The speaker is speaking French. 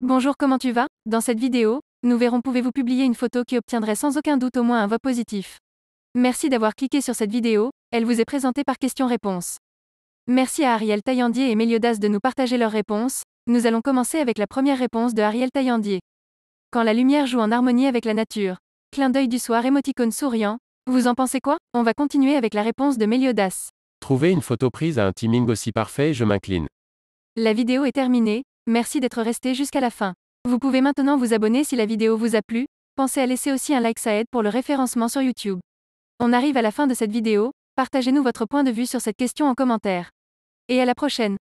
Bonjour comment tu vas Dans cette vidéo, nous verrons pouvez-vous publier une photo qui obtiendrait sans aucun doute au moins un vote positif. Merci d'avoir cliqué sur cette vidéo, elle vous est présentée par questions-réponses. Merci à Ariel Taillandier et Meliodas de nous partager leurs réponses, nous allons commencer avec la première réponse de Ariel Taillandier. Quand la lumière joue en harmonie avec la nature. Clin d'œil du soir émoticône souriant. Vous en pensez quoi On va continuer avec la réponse de Meliodas. Trouver une photo prise à un timing aussi parfait, je m'incline. La vidéo est terminée, Merci d'être resté jusqu'à la fin. Vous pouvez maintenant vous abonner si la vidéo vous a plu, pensez à laisser aussi un like ça aide pour le référencement sur YouTube. On arrive à la fin de cette vidéo, partagez-nous votre point de vue sur cette question en commentaire. Et à la prochaine